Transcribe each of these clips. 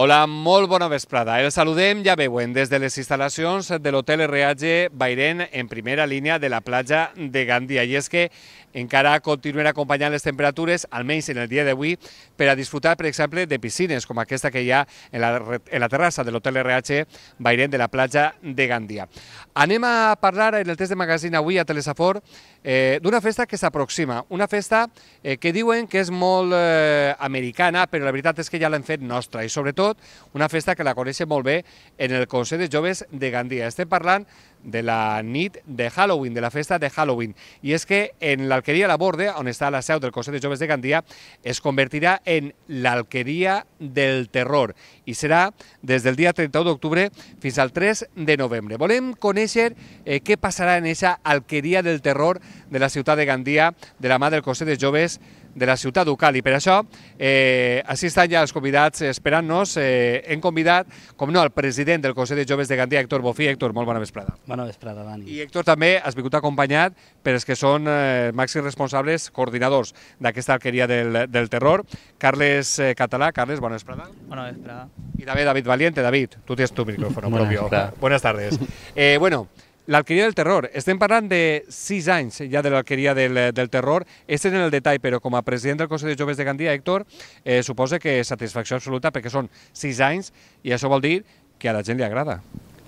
Hola, molt bona vesprada. Els saludem, ja veuen, des de les instal·lacions de l'hotel Reage Bairén en primera línia de la platja de Gandia. I és que encara continuen acompanyant les temperatures, almenys en el dia d'avui, per a disfrutar, per exemple, de piscines com aquesta que hi ha en la, en la terrassa de l'hotel RH Bairent de la platja de Gandia. Anem a parlar en el test de magazine avui a Telesafor eh, d'una festa que s'aproxima, una festa eh, que diuen que és molt eh, americana, però la veritat és que ja l'han fet nostra, i sobretot una festa que la coneixen molt bé en el Consell de Joves de Gandia. Estem parlant de la nit de Halloween, de la festa de Halloween. I és que en l'Alqueria La Borde, on està la seu del Consell de Joves de Gandia, es convertirà en l'Alqueria del Terror i serà des del dia 31 d'octubre fins al 3 de novembre. Volem conèixer eh, què passarà en aquesta Alqueria del Terror de la ciutat de Gandia de la mà del Consell de Joves de de la ciutat local i per això eh, així estan ja els convidats esperant-nos. Eh, hem convidat, com no, el president del Consell de Joves de Gandia, Héctor Bofí. Héctor, molt bona vesprada. Bona vesprada, Dani. I Héctor també has vingut acompanyat per els que són eh, màxims responsables, coordinadors d'aquesta alqueria del, del terror, Carles eh, Català. Carles, bona vesprada. Bona vesprada. I també David Valiente. David, tu tens tu Bona propio. Buenas tardes. Eh, bueno, L'alqueria del terror. Estem parlant de sis anys ja de l'alqueria del, del terror. Este en el detall, però com a president del Consell de Joves de Gandia, Héctor, eh, suposa que satisfacció absoluta perquè són sis anys i això vol dir que a la gent li agrada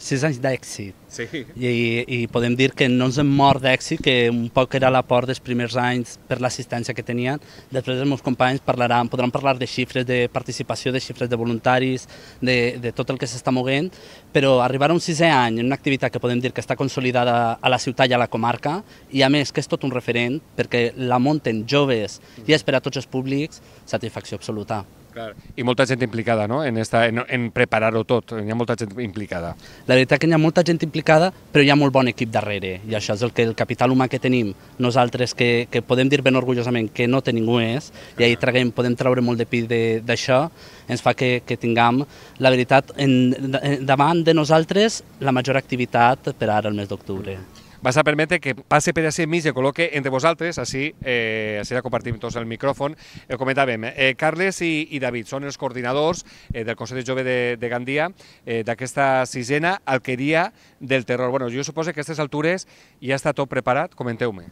sis anys d'èxit. Sí. I, I podem dir que no ens hem mort d'èxit, que un poc era la por dels primers anys per l'assistència que tenien. Després els meus companys parlaran, podran parlar de xifres de participació, de xifres de voluntaris, de, de tot el que s'està moguent, però arribar a un sisè any en una activitat que podem dir que està consolidada a la ciutat i a la comarca, i a més que és tot un referent, perquè la munten joves i és per a tots els públics, satisfacció absoluta. Clar. I molta gent implicada no? en, esta, en, en preparar-ho tot, hi ha molta gent implicada. La veritat que hi ha molta gent implicada, però hi ha molt bon equip darrere, i això és el que el capital humà que tenim nosaltres, que, que podem dir ben orgullosament que no té ningú més, i ahir traguem, podem treure molt de pit d'això, ens fa que, que tinguem, la veritat, en, en, davant de nosaltres la major activitat per ara el mes d'octubre. Mm vas a permetre que passe per ací mig i col·loque entre vosaltres, així, eh, així la compartim tots el micròfon. Eh, comentàvem, eh, Carles i, i David són els coordinadors eh, del Consell de Jove de, de Gandia eh, d'aquesta sisena alqueria del terror. Bueno, jo suposo que a aquestes altures ja està tot preparat, comenteu-me.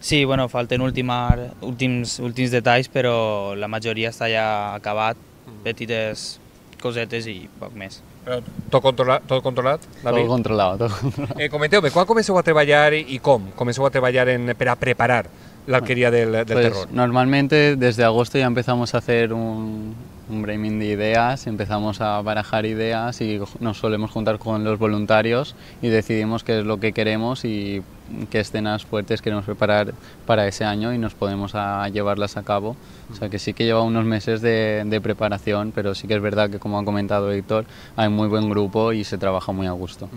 Sí, bueno, falten ultimar, últims, últims detalls, però la majoria està ja acabat, mm. petites cosetes i poc més. ¿Todo controlado, todo controlado David? Todo controlado, Eh, a trabajar y cómo? ¿Comenzó a trabajar en, para preparar la alquería del, pues terror? Normalmente desde agosto ya empezamos a hacer un, un de ideas, empezamos a barajar ideas y nos solemos juntar con los voluntarios y decidimos qué es lo que queremos y qué escenas fuertes queremos preparar para ese año y nos podemos llevarlas a cabo. O sea que sí que lleva unos meses de, preparación, pero sí que es verdad que como ha comentado Héctor, hay muy buen grupo y se trabaja muy a gusto.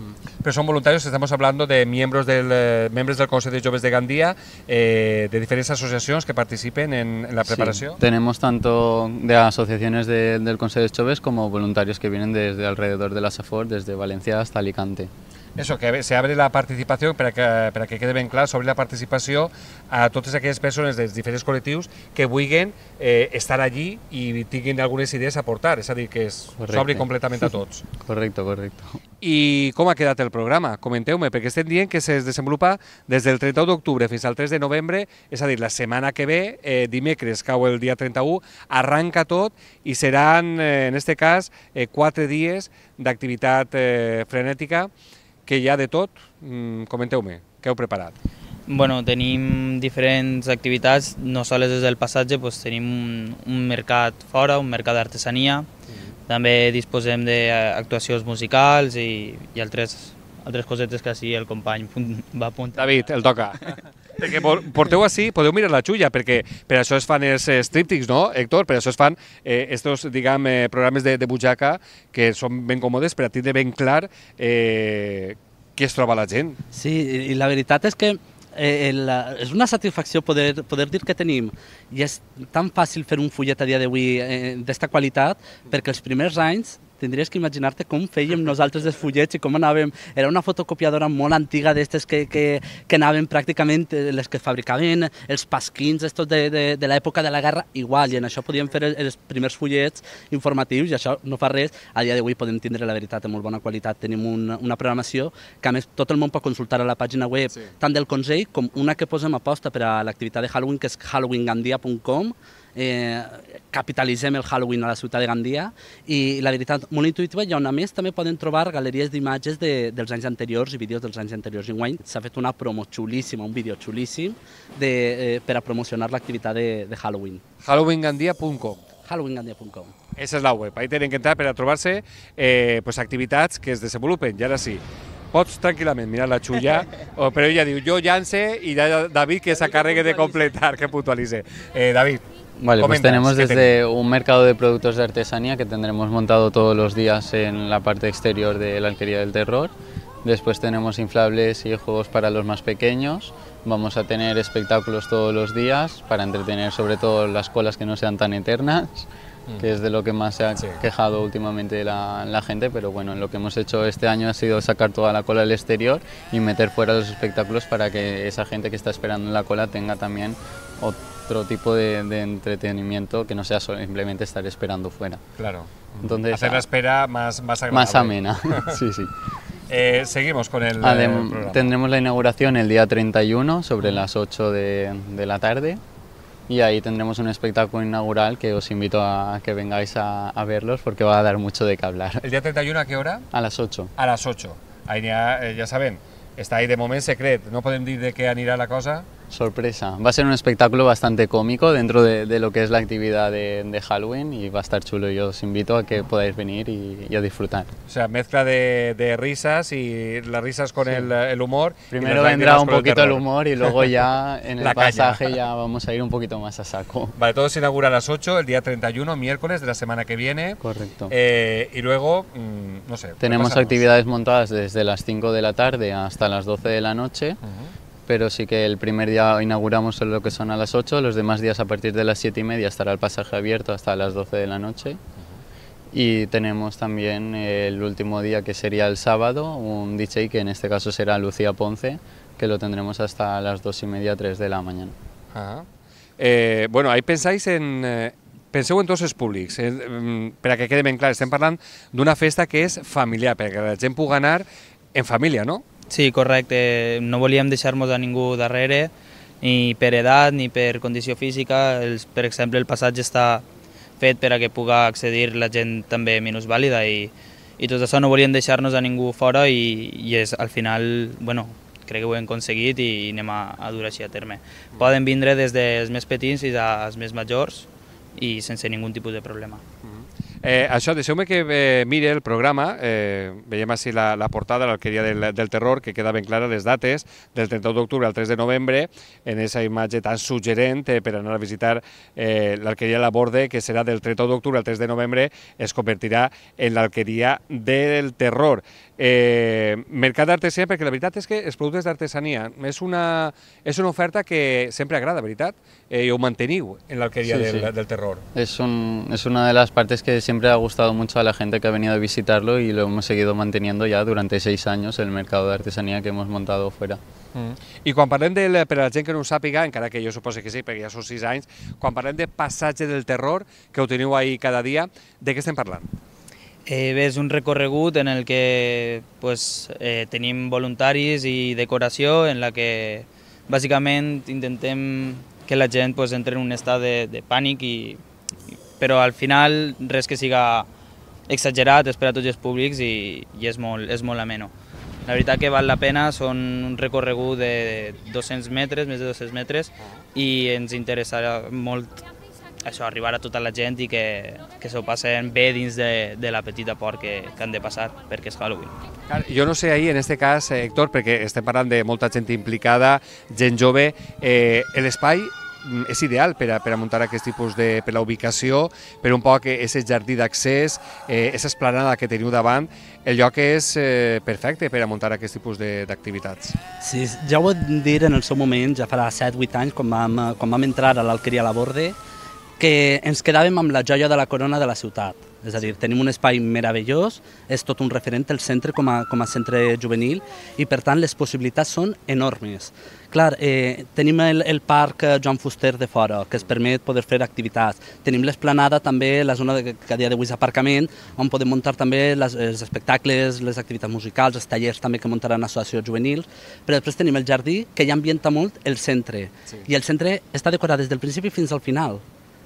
Pero son voluntarios, estamos hablando de miembros del, eh, del Consejo de Jóvenes de Gandía, eh, de diferentes asociaciones que participen en, la preparación. tenemos tanto de asociaciones del Consejo de Jóvenes como voluntarios que vienen desde alrededor de la SAFOR, desde Valencia hasta Alicante. Eso, que se abre la participació, per a que, per a que quede ben clar, sobre la participació a totes aquelles persones dels diferents col·lectius que vulguin eh, estar allí i tinguin algunes idees a portar, és a dir, que s'obri completament a tots. Correcte, correcte. I com ha quedat el programa? Comenteu-me, perquè estem dient que es desenvolupa des del 31 d'octubre fins al 3 de novembre, és a dir, la setmana que ve, eh, dimecres, cau el dia 31, arranca tot i seran, eh, en aquest cas, eh, quatre dies d'activitat eh, frenètica que hi ha de tot, mm, comenteu-me, què heu preparat? Bueno, tenim diferents activitats, no sols des del passatge, doncs tenim un, un mercat fora, un mercat d'artesania, mm. també disposem d'actuacions musicals i, i altres, altres cosetes que així el company va apuntar. David, el toca. que porteu així, podeu mirar la xulla, perquè per això es fan els eh, striptics, no, Héctor? Per això es fan eh, estos, diguem, eh, programes de, de butxaca que són ben còmodes per a tindre ben clar eh, què es troba la gent. Sí, i la veritat és que eh, el, és una satisfacció poder, poder dir que tenim i és tan fàcil fer un fullet a dia d'avui eh, d'esta qualitat perquè els primers anys tindries que imaginar-te com fèiem nosaltres els fullets i com anàvem. Era una fotocopiadora molt antiga d'aquestes que, que, que anaven pràcticament, eh, les que fabricaven, els pasquins, tot de, de, de l'època de la guerra, igual, i en això podíem fer els primers fullets informatius, i això no fa res. A dia d'avui podem tindre la veritat en molt bona qualitat. Tenim una, una programació que, a més, tot el món pot consultar a la pàgina web, sí. tant del Consell com una que posem posta per a l'activitat de Halloween, que és halloweengandia.com, eh, capitalitzem el Halloween a la ciutat de Gandia i la veritat, molt intuïtiva, i on a més també poden trobar galeries d'imatges de, dels anys anteriors i vídeos dels anys anteriors. I enguany s'ha fet una promo xulíssima, un vídeo xulíssim de, eh, per a promocionar l'activitat de, de Halloween. halloweengandia.com halloweengandia.com Esa és la web, ahí tenen que entrar per a trobar-se eh, pues, activitats que es desenvolupen, i ara sí, pots tranquil·lament mirar la xulla, o, oh, però ella diu, jo llance i ja David que s'acarregue de completar, que puntualitze. Eh, David, Vale, pues tenemos desde un mercado de productos de artesanía que tendremos montado todos los días en la parte exterior de la Alquería del Terror. Después tenemos inflables y juegos para los más pequeños. Vamos a tener espectáculos todos los días para entretener sobre todo las colas que no sean tan eternas, mm. que es de lo que más se ha quejado últimamente la, la, gente, pero bueno, lo que hemos hecho este año ha sido sacar toda la cola al exterior y meter fuera los espectáculos para que esa gente que está esperando en la cola tenga también otro tipo de, entretenimiento que no sea simplemente estar esperando fuera. Claro. Entonces, Hacer la ah, espera más, más Más amena, sí, sí. Eh, seguimos con el, programa. Tendremos la inauguración el día 31 sobre las 8 de, la tarde y ahí tendremos un espectáculo inaugural que os invito a que vengáis a, verlos porque va a dar mucho de qué hablar. ¿El día 31 a qué hora? A las 8. A las 8. Ahí eh, ya, saben, está ahí de momento secreto... no pueden decir de qué anirá la cosa, Sorpresa. Va a ser un espectáculo bastante cómico dentro de, lo que es la actividad de, Halloween y va a estar chulo. Yo os invito a que podáis venir y, a disfrutar. O sea, mezcla de, risas y las risas con el, humor. Primero vendrá un poquito el, humor y luego ya en el pasaje ya vamos a ir un poquito más a saco. Vale, todo se inaugura a las 8, el día 31, miércoles de la semana que viene. Correcto. Eh, y luego, mm, no sé. Tenemos actividades montadas desde las 5 de la tarde hasta las 12 de la noche pero sí que el primer día inauguramos lo que son a las 8, los demás días a partir de las 7 y media estará el pasaje abierto hasta las 12 de la noche. Y tenemos también el último día que sería el sábado, un DJ que en este caso será Lucía Ponce, que lo tendremos hasta las 2 y media, 3 de la mañana. Ah. Eh, bueno, ahí pensáis en... Eh, pensé en todos eh, mm, que quede bien claro. clar, hablando de una fiesta que es familiar, que la gente pueda ganar en familia, no? Sí, correcte. No volíem deixar-nos a ningú darrere, ni per edat ni per condició física. Els, per exemple, el passatge està fet per a que puga accedir la gent també minusvàlida i, i tot això no volíem deixar-nos a ningú fora i, i és, al final, bueno, crec que ho hem aconseguit i, anem a, a dur així a terme. Poden vindre des dels més petits i dels més majors i sense ningun tipus de problema. Mm -hmm. Eh, això, deixeu-me que eh, mire el programa, eh, veiem així la, la portada, l'alqueria del, del terror, que queda ben clara les dates, del 31 d'octubre al 3 de novembre, en aquesta imatge tan suggerent eh, per anar a visitar eh, l'alqueria de la Borde, que serà del 31 d'octubre al 3 de novembre, es convertirà en l'alqueria del terror. Eh, mercat d'artesania, perquè la veritat és que els productes d'artesania és, una, és una oferta que sempre agrada, veritat? Eh, I ho manteniu en l'alqueria sí, del, sí. del terror. És, un, és una de les parts que siempre ha gustado mucho a la gente que ha venido a visitarlo y lo hemos seguido manteniendo ya durante seis años, el mercado de artesanía que hemos montado fuera. Mm. I quan parlem de, per a la gent que no ho sàpiga, encara que jo supose que sí, perquè ja són sis anys, quan parlem de passatge del terror, que ho teniu ahir cada dia, de què estem parlant? Eh, bé, és un recorregut en el que pues, eh, tenim voluntaris i decoració en la que bàsicament intentem que la gent pues, entre en un estat de, de pànic i, i però al final res que siga exagerat, és per a tots els públics i, i és, molt, és molt ameno. La veritat que val la pena, són un recorregut de 200 metres, més de 200 metres, i ens interessarà molt això, arribar a tota la gent i que, que s'ho passen bé dins de, de la petita por que, que han de passar, perquè és Halloween. Jo no sé ahir, en aquest cas, eh, Héctor, perquè estem parlant de molta gent implicada, gent jove, eh, l'espai Mm, és ideal per a, per a muntar aquest tipus de... per la ubicació, per un poc aquest jardí d'accés, eh, aquesta esplanada que teniu davant, el lloc és eh, perfecte per a muntar aquest tipus d'activitats. Sí, ja ho vam dir en el seu moment, ja farà 7-8 anys, quan vam, quan vam entrar a l'Alqueria a la Borde, que ens quedàvem amb la joia de la corona de la ciutat. És a dir, tenim un espai meravellós, és tot un referent el centre com a, com a centre juvenil i per tant les possibilitats són enormes. Clar, eh, tenim el, el parc eh, Joan Fuster de fora, que es permet poder fer activitats. Tenim l'esplanada també, la zona de, que a dia d'avui és aparcament, on podem muntar també les, els espectacles, les activitats musicals, els tallers també que muntaran associacions juvenils. Però després tenim el jardí, que ja ambienta molt el centre. Sí. I el centre està decorat des del principi fins al final.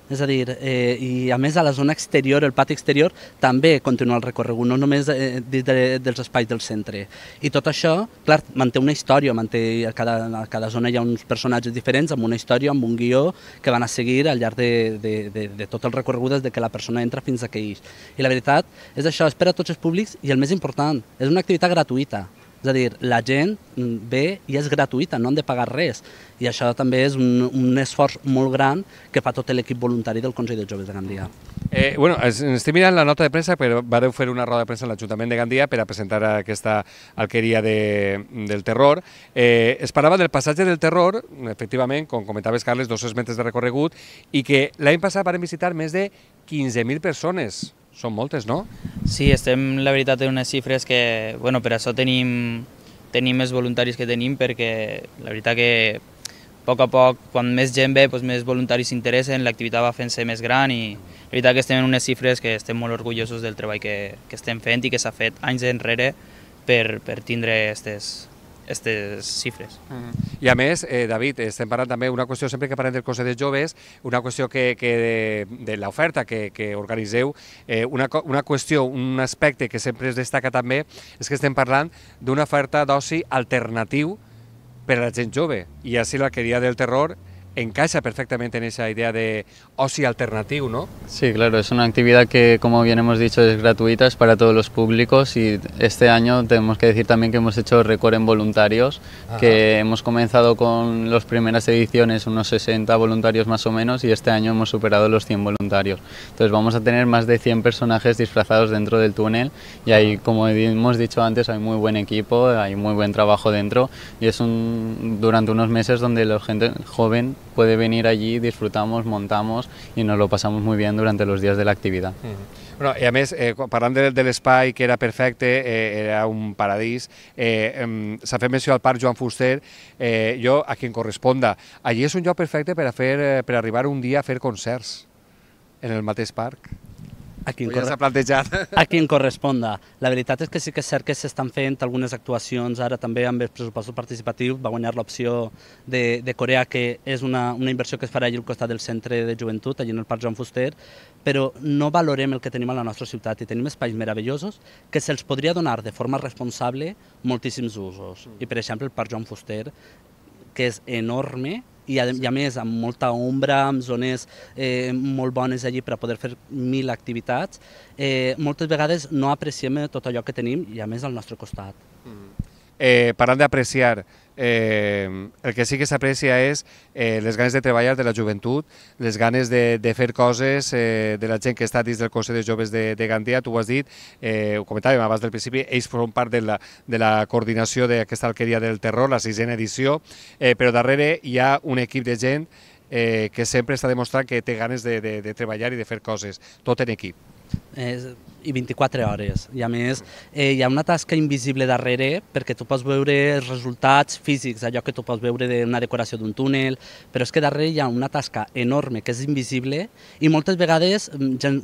És a dir, eh, i a més a la zona exterior, el pati exterior, també continua el recorregut, no només eh, dintre de, dels espais del centre. I tot això, clar, manté una història, manté a cada, a cada zona hi ha uns personatges diferents amb una història, amb un guió, que van a seguir al llarg de, de, de, de tot el recorregut des de que la persona entra fins a que ix. I la veritat és això, és per a tots els públics i el més important, és una activitat gratuïta. És a dir, la gent ve i és gratuïta, no han de pagar res. I això també és un, un esforç molt gran que fa tot l'equip voluntari del Consell de Joves de Gandia. Eh, bueno, estic mirant la nota de premsa, però vareu fer una roda de premsa a l'Ajuntament de Gandia per a presentar aquesta alqueria de, del terror. Eh, es parlava del passatge del terror, efectivament, com comentaves, Carles, 200 metres de recorregut, i que l'any passat varen visitar més de 15.000 persones. Són moltes, no? Sí, estem, la veritat, en unes xifres que, bueno, per això tenim, tenim més voluntaris que tenim, perquè la veritat que a poc a poc, quan més gent ve, doncs més voluntaris s'interessen, l'activitat va fent-se més gran i la veritat que estem en unes xifres que estem molt orgullosos del treball que, que estem fent i que s'ha fet anys enrere per, per tindre aquestes aquestes xifres. Uh -huh. I a més, eh, David, estem parlant també una qüestió, sempre que parlem del Consell de Joves, una qüestió que, que de, de l'oferta que, que organitzeu, eh, una, una qüestió, un aspecte que sempre es destaca també, és que estem parlant d'una oferta d'oci alternatiu per a la gent jove. I així la queria del terror casa perfectamente en esa idea de OSI alternativo, ¿no? Sí, claro, es una actividad que, como bien hemos dicho, es gratuita, es para todos los públicos y este año tenemos que decir también que hemos hecho récord en voluntarios, que hemos comenzado con las primeras ediciones unos 60 voluntarios más o menos y este año hemos superado los 100 voluntarios. Entonces vamos a tener más de 100 personajes disfrazados dentro del túnel y ahí, como hemos dicho antes, hay muy buen equipo, hay muy buen trabajo dentro y es un, durante unos meses donde la gente joven puede venir allí, disfrutamos, montamos y nos lo pasamos muy bien durante los días de la actividad. Mm -hmm. Bueno, y a més, eh, parlant de, de l'espai que era perfecte, eh, era un paradís, eh, eh, s'ha fet menció al Parc Joan Fuster, eh, jo, a quien corresponda, allí és un lloc perfecte per a fer, eh, per arribar un dia a fer concerts en el mateix parc a qui, corre... ja plantejat. a qui en corresponda. La veritat és que sí que és cert que s'estan fent algunes actuacions ara també amb els pressupostos participatius. Va guanyar l'opció de, de Corea, que és una, una inversió que es farà allà al costat del centre de joventut, allà en el Parc Joan Fuster, però no valorem el que tenim a la nostra ciutat i tenim espais meravellosos que se'ls podria donar de forma responsable moltíssims usos. I, per exemple, el Parc Joan Fuster, que és enorme, i a, i a més amb molta ombra, amb zones eh, molt bones allí per a poder fer mil activitats, eh, moltes vegades no apreciem tot allò que tenim i a més al nostre costat. Mm eh, parlant d'apreciar, eh, el que sí que s'aprecia és eh, les ganes de treballar de la joventut, les ganes de, de fer coses eh, de la gent que està dins del Consell de Joves de, de Gandia, tu ho has dit, eh, ho comentàvem abans del principi, ells formen part de la, de la coordinació d'aquesta alqueria del terror, la sisena edició, eh, però darrere hi ha un equip de gent eh, que sempre està demostrant que té ganes de, de, de treballar i de fer coses, tot en equip eh, i 24 hores. I a més, eh, hi ha una tasca invisible darrere perquè tu pots veure els resultats físics, allò que tu pots veure d'una decoració d'un túnel, però és que darrere hi ha una tasca enorme que és invisible i moltes vegades mm, gent,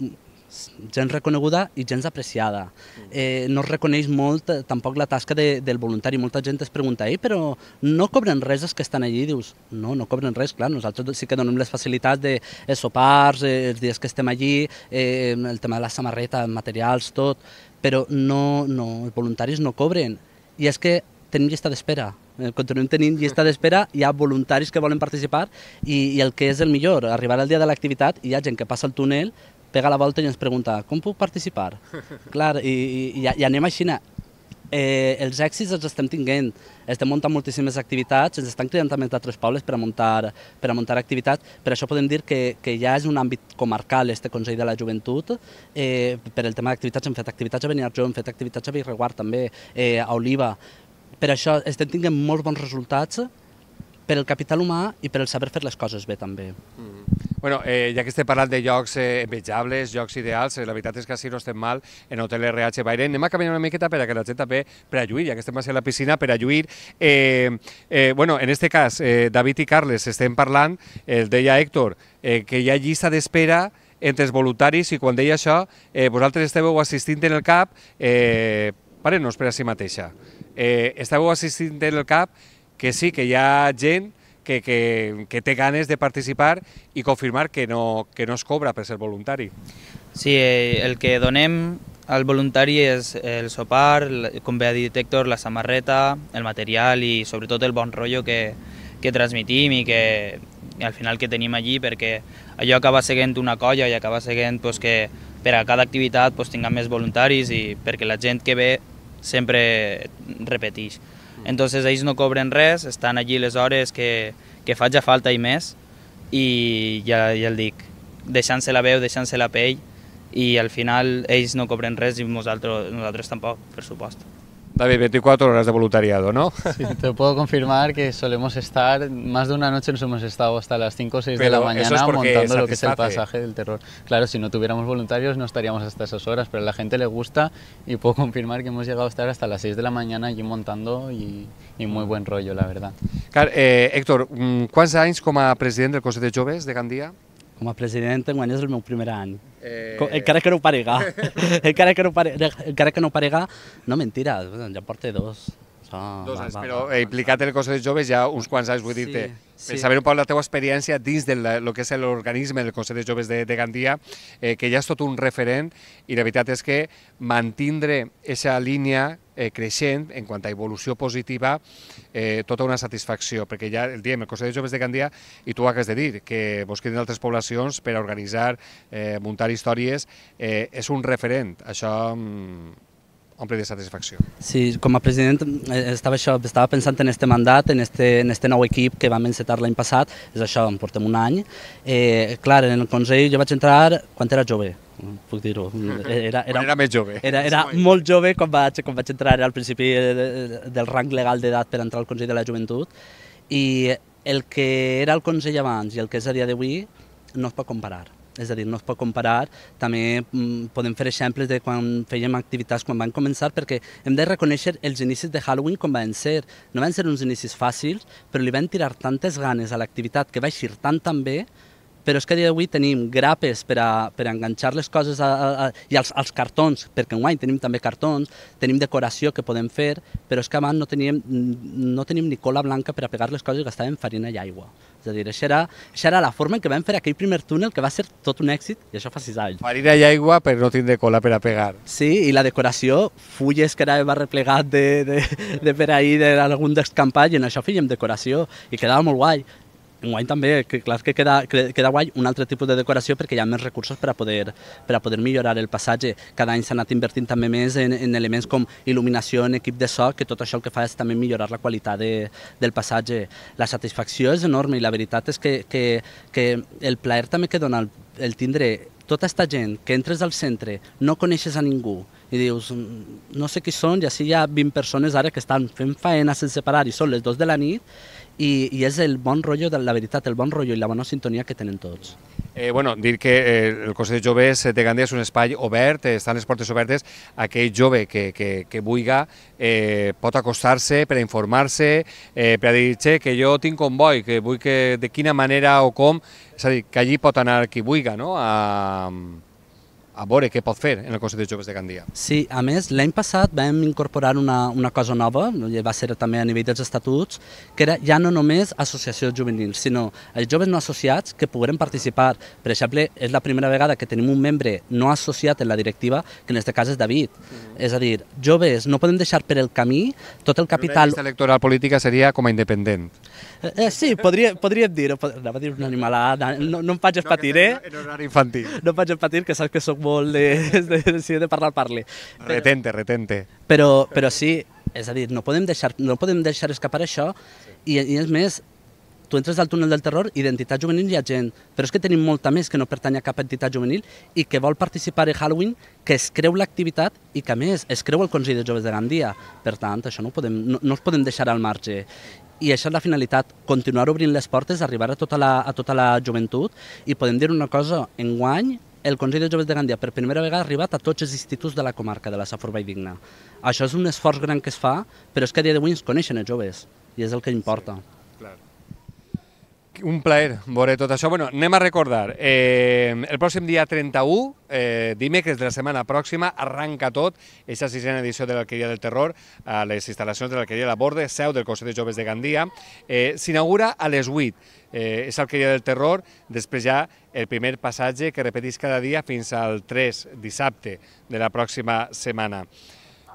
gens reconeguda i gens apreciada. Eh, no es reconeix molt eh, tampoc la tasca de, del voluntari. Molta gent es pregunta, eh, però no cobren res els que estan allí? dius, no, no cobren res, clar, nosaltres sí que donem les facilitats de eh, sopars, eh, els dies que estem allí, eh, el tema de la samarreta, materials, tot, però no, no, els voluntaris no cobren. I és que tenim llista d'espera, eh, continuem tenint llista d'espera, hi ha voluntaris que volen participar i, i el que és el millor, arribar al dia de l'activitat i hi ha gent que passa el túnel pega la volta i ens pregunta com puc participar? Clar, i, i, i anem així. Eh, els èxits els estem tinguent, estem muntant moltíssimes activitats, ens estan cridant també d'altres pobles per a muntar, per a muntar activitats, per això podem dir que, que ja és un àmbit comarcal, este Consell de la Joventut, eh, per el tema d'activitats, hem fet activitats a Beniarjó, hem fet activitats a Virreguard també, eh, a Oliva, per això estem tinguent molts bons resultats per el capital humà i per el saber fer les coses bé també. Mm -hmm. Bueno, eh, ja que estem parlant de llocs eh, envejables, llocs ideals, eh, la veritat és que si no estem mal en Hotel RH Bairén. Anem a caminar una miqueta per a que la gent també per a lluir, ja que estem a la piscina, per a lluir. Eh, eh, bueno, en este cas, eh, David i Carles estem parlant, el eh, deia Héctor, eh, que hi ha llista d'espera entre els voluntaris i quan deia això, eh, vosaltres esteu assistint en el CAP, eh, parem nos per a si mateixa, eh, esteu assistint en el CAP que sí, que hi ha gent que, que, que, té ganes de participar i confirmar que no, que no es cobra per ser voluntari. Sí, eh, el que donem al voluntari és el sopar, com bé ha dit Héctor, la samarreta, el material i sobretot el bon rotllo que, que transmitim i que i al final que tenim allí perquè allò acaba seguint una colla i acaba seguint pues, que per a cada activitat pues, tinguem més voluntaris i perquè la gent que ve sempre repeteix. Entonces ells no cobren res, estan allí les hores que, que faig a falta i més i ja, ja el dic, deixant-se la veu, deixant-se la pell i al final ells no cobren res i nosaltres, nosaltres tampoc, per supost. David, 24 horas de voluntariado, ¿no? Sí, te puedo confirmar que solemos estar, más de una noche nos hemos estado hasta las 5 o 6 de la mañana montando lo que es el pasaje del terror. Claro, si no tuviéramos voluntarios no estaríamos hasta esas horas, pero a la gente le gusta y puedo confirmar que hemos llegado a estar hasta las 6 de la mañana allí montando y, muy buen rollo, la verdad. Claro, eh, Héctor, Juan mm, Sainz como presidente del Consejo de Joves de Gandía? Com a president, en és el meu primer any. Eh... Encara que no parega. encara, que no parega encara que no parega, no mentira, ja porta dos. So, dos anys, va, però va, eh, implicat en el cos de joves ja uns quants anys, vull dir-te. Sí, eh, sí. saber un poc la teva experiència dins del lo que és l'organisme del Consell de Joves de, de Gandia, eh, que ja és tot un referent i la veritat és que mantindre aquesta línia Eh, creixent en quant a evolució positiva, eh, tota una satisfacció, perquè ja el diem, el Consell de Joves de Gandia, i tu ho has de dir, que vos queden altres poblacions per a organitzar, eh, muntar històries, eh, és un referent, això mm, omple de satisfacció. Sí, com a president eh, estava, això, estava pensant en este mandat, en este, en este nou equip que vam encetar l'any passat, és això, en portem un any. Eh, clar, en el Consell jo vaig entrar quan era jove, puc dir-ho. Era, era, era més jove. Era, era molt jove quan vaig, quan vaig entrar, al principi eh, del rang legal d'edat per entrar al Consell de la Joventut, i el que era el Consell abans i el que és a dia d'avui no es pot comparar. És a dir, no es pot comparar. També mm, podem fer exemples de quan fèiem activitats quan van començar, perquè hem de reconèixer els inicis de Halloween com van ser. No van ser uns inicis fàcils, però li van tirar tantes ganes a l'activitat que va eixir tan tan bé però és que a dia d'avui tenim grapes per, a, per a enganxar les coses a, a, a, i els, els cartons, perquè enguany tenim també cartons, tenim decoració que podem fer, però és que abans no teníem, no tenim ni cola blanca per a pegar les coses i gastàvem farina i aigua. És a dir, això era, això era la forma en què vam fer aquell primer túnel que va ser tot un èxit, i això fa sis anys. Farina i aigua, però no tindre cola per a pegar. Sí, i la decoració, fulles que anàvem replegat de, de, de per ahir d'algun descampat, i en això fèiem decoració, i quedava molt guai guany també, eh, que clar que queda, queda guai un altre tipus de decoració perquè hi ha més recursos per a poder, per a poder millorar el passatge. Cada any s'ha anat invertint també més en, en elements com il·luminació, en equip de so, que tot això el que fa és també millorar la qualitat de, del passatge. La satisfacció és enorme i la veritat és que, que, que el plaer també que dona el, el tindre tota aquesta gent que entres al centre, no coneixes a ningú, i dius, mm, no sé qui són, i així hi ha 20 persones ara que estan fent faena sense parar i són les 2 de la nit, i, i és el bon rotllo, de, la veritat, el bon rotllo i la bona sintonia que tenen tots. Eh, bueno, dir que eh, el Consell de Joves de Gandia és un espai obert, eh, estan les portes obertes, aquell jove que, que, que buiga eh, pot acostar-se per informar-se, eh, per dir, che, que jo tinc boi, que vull que de quina manera o com, és a dir, que allí pot anar qui buiga, no?, a, a veure què pot fer en el Consell de Joves de Gandia. Sí, a més, l'any passat vam incorporar una, una cosa nova, va ser també a nivell dels estatuts, que era ja no només associacions juvenils, sinó els joves no associats que poguem participar. Per exemple, és la primera vegada que tenim un membre no associat en la directiva, que en aquest cas és David. Mm. És a dir, joves, no podem deixar per el camí tot el capital... Una electoral política seria com a independent. Eh, eh, sí, podria, podríem dir, anava a dir una animalada, no, no em faig no, patir, eh? En horari infantil. No em faig patir, que saps que sóc molt qualsevol de, de, de, de parlar parli. Retente, retente. Però, però sí, és a dir, no podem deixar, no podem deixar escapar això i, i és més, tu entres al túnel del terror, identitat juvenil hi ha gent, però és que tenim molta més que no pertany a cap entitat juvenil i que vol participar a Halloween, que es creu l'activitat i que a més es creu el Consell de Joves de Gandia. Per tant, això no, podem, no, no els podem deixar al marge. I això és la finalitat, continuar obrint les portes, arribar a tota la, a tota la joventut i podem dir una cosa, enguany el Consell de Joves de Gandia per primera vegada ha arribat a tots els instituts de la comarca de la Safor Valldigna. Això és un esforç gran que es fa, però és que a dia d'avui ens coneixen els joves, i és el que importa. Sí. Un plaer veure tot això. Bueno, anem a recordar. Eh, el pròxim dia 31, eh, dimecres de la setmana pròxima, arranca tot aquesta sisena edició de l'Alqueria del Terror a les instal·lacions de l'Alqueria de la Borde, seu del Consell de Joves de Gandia. Eh, S'inaugura a les 8. Eh, és l'Alqueria del Terror, després ja el primer passatge que repetís cada dia fins al 3 dissabte de la pròxima setmana.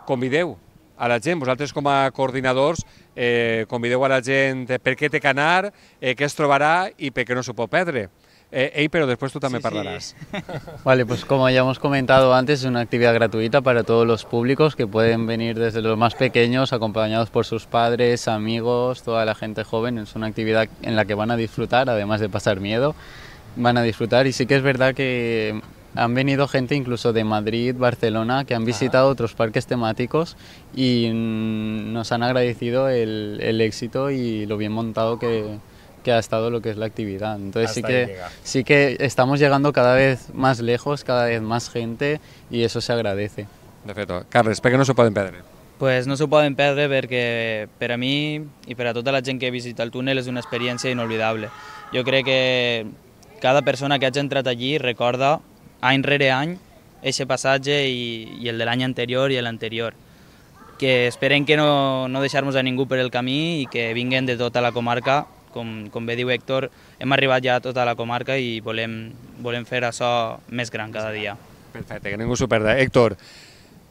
Convideu a la gent. Vosaltres com a coordinadors eh, convideu a la gent per què te que eh, què es trobarà i per què no s'ho pot pero eh, después tú también hablarás. vale, pues como ya hemos comentado antes, es una actividad gratuita para todos los públicos que pueden venir desde los más pequeños, acompañados por sus padres, amigos, toda la gente joven. Es una actividad en la que van a disfrutar, además de pasar miedo, van a disfrutar. Y sí que es verdad que han venido gente incluso de Madrid, Barcelona, que han ah. visitado otros parques temáticos y nos han agradecido el, el éxito y lo bien montado que, que ha estado lo que es la actividad. Entonces sí que, sí que estamos llegando cada vez más lejos, cada vez más gente y eso se agradece. Perfecto. Carles, ¿por qué no se pueden perder Pues no se pueden perder porque para mí y para toda la gente que visita el túnel es una experiencia inolvidable. Yo creo que cada persona que haya entrado allí recuerda... any rere any aquest passatge i, i el de l'any anterior i l'anterior. Que esperem que no, no deixar-nos a ningú per el camí i que vinguen de tota la comarca. Com, com bé diu Héctor, hem arribat ja a tota la comarca i volem, volem fer això més gran cada dia. Perfecte, que ningú s'ho perda. Héctor,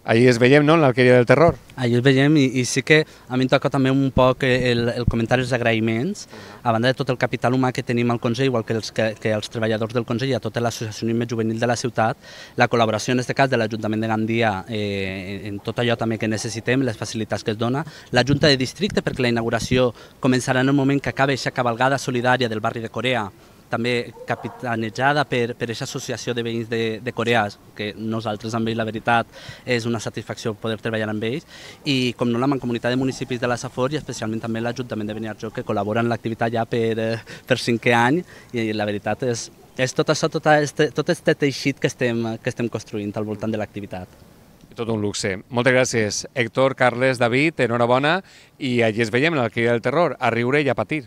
Allí es veiem, no?, en l'Alqueria del Terror. Allí es veiem i, i sí que a mi em toca també un poc el, el comentari dels agraïments, a banda de tot el capital humà que tenim al Consell, igual que els, que, que els treballadors del Consell i a tot més juvenil de la ciutat, la col·laboració, en aquest cas, de l'Ajuntament de Gandia eh, en, en tot allò també que necessitem, les facilitats que es dona, la Junta de Districte, perquè la inauguració començarà en el moment que acaba aquesta cabalgada solidària del barri de Corea, també capitanejada per, per aquesta associació de veïns de, de coreans, que nosaltres amb ells, la veritat, és una satisfacció poder treballar amb ells, i com no la Mancomunitat de Municipis de la Safor i especialment també l'Ajuntament de Beniarjó, que col·labora en l'activitat ja per, eh, per cinquè any, i la veritat és, és tot això, tot este, tot este teixit que estem, que estem construint al voltant de l'activitat. Tot un luxe. Moltes gràcies, Héctor, Carles, David, enhorabona, i allí es veiem en el Cria del Terror, a riure i a patir.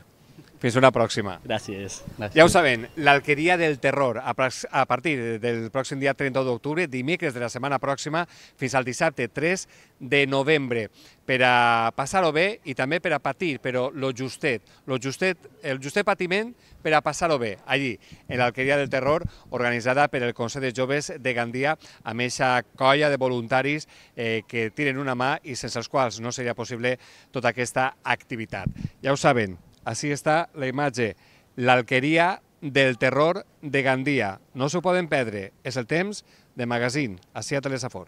Fins una pròxima. Gràcies. gràcies. Ja ho saben, l'Alqueria del Terror, a, partir del pròxim dia 30 d'octubre, dimecres de la setmana pròxima, fins al dissabte 3 de novembre, per a passar-ho bé i també per a patir, però lo justet, lo justet, el justet patiment per a passar-ho bé, allí, en l'Alqueria del Terror, organitzada per el Consell de Joves de Gandia, amb aquesta colla de voluntaris eh, que tiren una mà i sense els quals no seria possible tota aquesta activitat. Ja ho saben, Así està la imatge. L'alqueria del terror de Gandia. No s'ho poden perdre. És el temps de Magazine, a Seattle